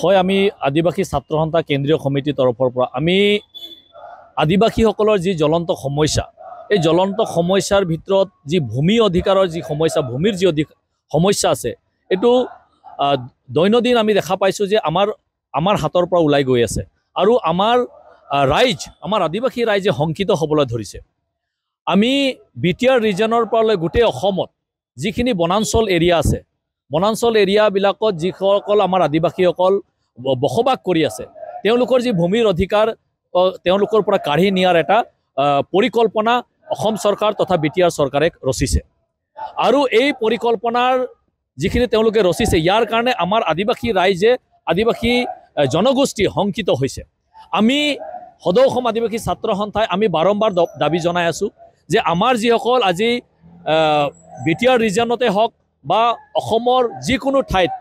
হয় আমি আদিবাসী ছাত্ৰ সন্থা কেন্দ্ৰীয় সমিতি তৰফৰ পৰা আমি আদিবাসী সকলৰ যি জ্বলন্ত সমস্যা এই জ্বলন্ত সমস্যাৰ ভিতৰত যি ভূমি অধিকাৰৰ যি সমস্যা ভূমিৰ যি সমস্যা আছে এটো দৈনন্দিন আমি দেখা পাইছো যে আমাৰ আমাৰ হাতৰ পৰা উলাই গৈ আছে আৰু আমাৰ ৰাইজ আমাৰ আদিবাসী ৰাইজে হংকিত হবলৈ ধৰিছে আমি বি টি আৰ ৰিজনৰ পৰা লৈ গোটেই অসমত যিখিনি বনাঞ্চল এৰিয়া আছে বনাঞ্চল এৰিয়াবিলাকত যিসকল আমাৰ আদিবাসীসকল বসবাস কৰি আছে তেওঁলোকৰ যি ভূমিৰ অধিকাৰ তেওঁলোকৰ পৰা কাঢ়ি নিয়াৰ এটা পৰিকল্পনা অসম চৰকাৰ তথা বি টি আৰ চৰকাৰে ৰচিছে আৰু এই পৰিকল্পনাৰ যিখিনি তেওঁলোকে ৰচিছে ইয়াৰ কাৰণে আমাৰ আদিবাসী ৰাইজে আদিবাসী জনগোষ্ঠী শংকিত হৈছে আমি সদৌ অসম আদিবাসী ছাত্ৰ সন্থাই আমি বাৰম্বাৰ দাবী জনাই আছোঁ যে আমাৰ যিসকল আজি বি টি আৰ ৰিজনতে হওক বা অসমৰ যিকোনো ঠাইত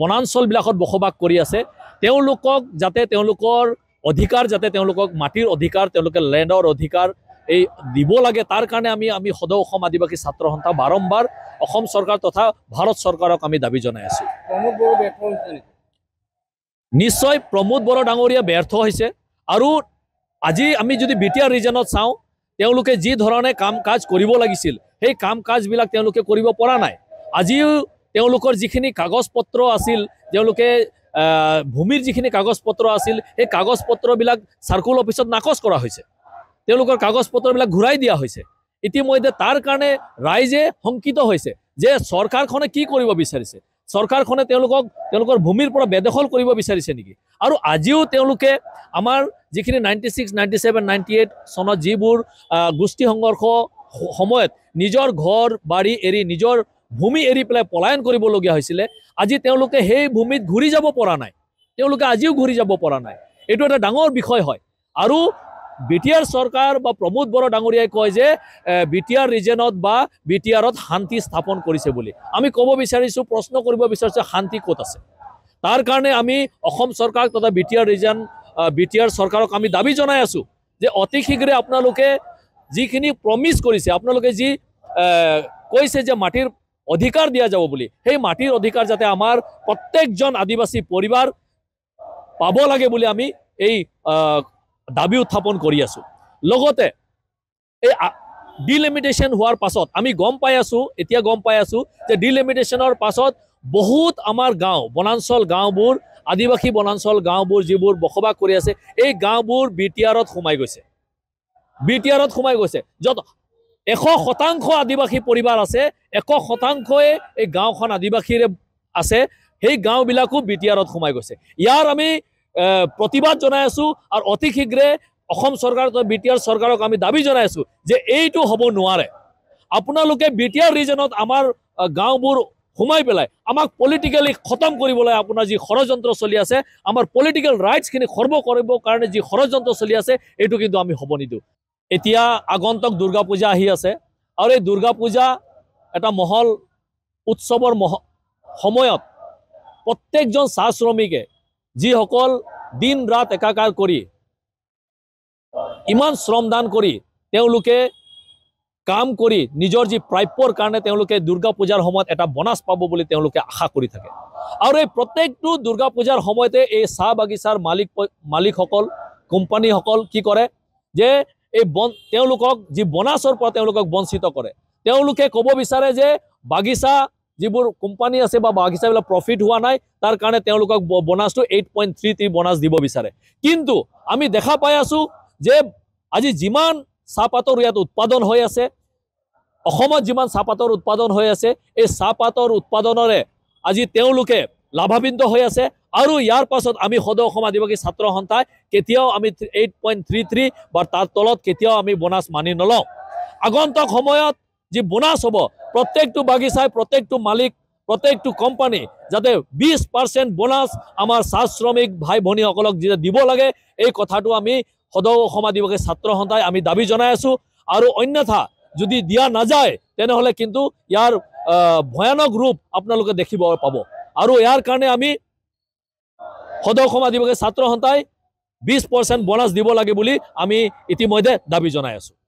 বনাঞ্চলবিলাকত বসবাস কৰি আছে তেওঁলোকক যাতে তেওঁলোকৰ অধিকাৰ যাতে তেওঁলোকক মাটিৰ অধিকাৰ তেওঁলোকে লেণ্ডৰ অধিকাৰ এই দিব লাগে তাৰ কাৰণে আমি আমি সদৌ অসম আদিবাসী ছাত্ৰ সন্থা বাৰম্বাৰ অসম চৰকাৰ তথা ভাৰত চৰকাৰক আমি দাবী জনাই আছোঁ নিশ্চয় প্ৰমোদ বৰ ডাঙৰীয়া ব্যৰ্থ হৈছে আৰু আজি আমি যদি বি টি আৰ ৰিজনত চাওঁ তেওঁলোকে যি ধৰণে কাম কাজ কৰিব লাগিছিল সেই কাম কাজবিলাক তেওঁলোকে কৰিব পৰা নাই আজিও তেওঁলোকৰ যিখিনি কাগজ পত্ৰ আছিল তেওঁলোকে ভূমিৰ যিখিনি কাগজ পত্ৰ আছিল সেই কাগজ পত্ৰবিলাক চাৰ্কুল অফিচত নাকচ কৰা হৈছে তেওঁলোকৰ কাগজ পত্ৰবিলাক ঘূৰাই দিয়া হৈছে ইতিমধ্যে তাৰ কাৰণে ৰাইজে শংকিত হৈছে যে চৰকাৰখনে কি কৰিব বিচাৰিছে চৰকাৰখনে তেওঁলোকক তেওঁলোকৰ ভূমিৰ পৰা বেদখল কৰিব বিচাৰিছে নেকি আৰু আজিও তেওঁলোকে আমাৰ যিখিনি ninety six ninety seven ninety eight চনত যিবোৰ গোষ্ঠী সংঘৰ্ষ সময়ত নিজৰ ঘৰ বাৰী এৰি নিজৰ ভূমি এৰি পেলাই পলায়ন কৰিবলগীয়া হৈছিলে আজি তেওঁলোকে সেই ভূমিত ঘূৰি যাব পৰা নাই তেওঁলোকে আজিও ঘূৰি যাব পৰা নাই এইটো এটা ডাঙৰ বিষয় হয় আৰু বি টি আৰ চৰকাৰ বা প্ৰমোদ বড়ো ডাঙৰীয়াই কয় যে বি টি আৰ ৰিজনত বা বি টি আৰত শান্তি স্থাপন কৰিছে বুলি আমি ক'ব বিচাৰিছোঁ প্ৰশ্ন কৰিব বিচাৰিছোঁ শান্তি ক'ত আছে তার কারণে আমি চরকার তথা বিটিআর রিজন বিটিআর সরকারক আমি দাবি জানাই আছো যে অতি শীঘ্রে আপনাদের যিনি প্রমিস করেছে যি কৈছে যে মাটির অধিকার দিয়া যাব বলি সেই মাটির অধিকার যাতে আমার প্রত্যেকজন আদিবাসী পরিবার পাব লাগে বলে আমি এই দাবি উত্থাপন করে আছো লগতে এই ডিলিমিটেশন হওয়ার পাছত আমি গম পাই আছো এতিয়া গম পাই আছো যে ডিলিমিটেশনের পাছত বহুত আমাৰ গাঁও বনাঞ্চল গাঁওবোৰ আদিবাসী বনাঞ্চল গাঁওবোৰ যিবোৰ বসবাস কৰি আছে এই গাঁওবোৰ বি টি আৰত সোমাই গৈছে বি টি আৰত সোমাই গৈছে য'ত এশ শতাংশ আদিবাসী পৰিবাৰ আছে এশ শতাংশই এই গাঁওখন আদিবাসীৰে আছে সেই গাঁওবিলাকো বি টি আৰত সোমাই গৈছে ইয়াৰ আমি প্ৰতিবাদ জনাই আছোঁ আৰু অতি শীঘ্ৰে অসম চৰকাৰ বি টি আৰ চৰকাৰক আমি দাবী জনাই আছোঁ যে এইটো হ'ব নোৱাৰে আপোনালোকে বি টি আৰ ৰিজনত আমাৰ গাঁওবোৰ সোমাই পেলাই আমাক পলিটিকেলি খতম কৰিবলৈ আপোনাৰ যি ষড়যন্ত্ৰ চলি আছে আমাৰ পলিটিকেল ৰাইটছখিনি সৰ্ব কৰিবৰ কাৰণে যি ষড়যন্ত্ৰ চলি আছে এইটো কিন্তু আমি হ'ব নিদিওঁ এতিয়া আগন্তক দুৰ্গা পূজা আহি আছে আৰু এই দুৰ্গা পূজা এটা মহল উৎসৱৰ মহ সময়ত প্ৰত্যেকজন চাহ শ্ৰমিকে যিসকল দিন ৰাত একাকাৰ কৰি ইমান শ্ৰমদান কৰি তেওঁলোকে কাম কৰি নিজৰ যি প্ৰাপ্যৰ কাৰণে তেওঁলোকে দুৰ্গা পূজাৰ সময়ত এটা বনাচ পাব বুলি তেওঁলোকে আশা কৰি থাকে আৰু এই প্ৰত্যেকটো দুৰ্গা পূজাৰ সময়তে এই চাহ বাগিচাৰ মালিক মালিকসকল কোম্পানীসকল কি কৰে যে এই বন তেওঁলোকক যি বনাচৰ পৰা তেওঁলোকক বঞ্চিত কৰে তেওঁলোকে ক'ব বিচাৰে যে বাগিচা যিবোৰ কোম্পানী আছে বা বাগিচাবিলাক প্ৰফিট হোৱা নাই তাৰ কাৰণে তেওঁলোকক বনাচটো eight point three three bonus দিব বিচাৰে কিন্তু আমি দেখা পাই আছোঁ যে আজি যিমান চাহপাতৰ ইয়াত উৎপাদন হৈ আছে অসমত যিমান চাহপাতৰ উৎপাদন হৈ আছে এই চাহপাতৰ উৎপাদনৰে আজি তেওঁলোকে লাভান্বিত হৈ আছে আৰু ইয়াৰ পাছত আমি সদৌ অসম আদিবাসী ছাত্ৰ সন্থাই কেতিয়াও আমি এইট পইণ্ট থ্ৰী থ্ৰী বা তাৰ তলত কেতিয়াও আমি বোনাছ মানি নলওঁ আগন্তুক সময়ত যি বোনাছ হ'ব প্ৰত্যেকটো বাগিচাই প্ৰত্যেকটো মালিক প্ৰত্যেকটো কোম্পানী যাতে বিছ পাৰ্চেণ্ট বোনাছ আমাৰ চাহ শ্ৰমিক ভাই ভনীসকলক যেতিয়া দিব লাগে এই কথাটো আমি সদৌ অসম আদিবাসী ছাত্ৰ সন্থাই আমি দাবী জনাই আছো আৰু অন্যথা যদি দিয়া নাযায় তেনেহ'লে কিন্তু ইয়াৰ ভয়ানক ৰূপ আপোনালোকে দেখিব পাব আৰু ইয়াৰ কাৰণে আমি সদৌ অসম আদিবাসী ছাত্ৰ সন্থাই বিছ পাৰ্চেণ্ট বনাছ দিব লাগে বুলি আমি ইতিমধ্যে দাবী জনাই আছো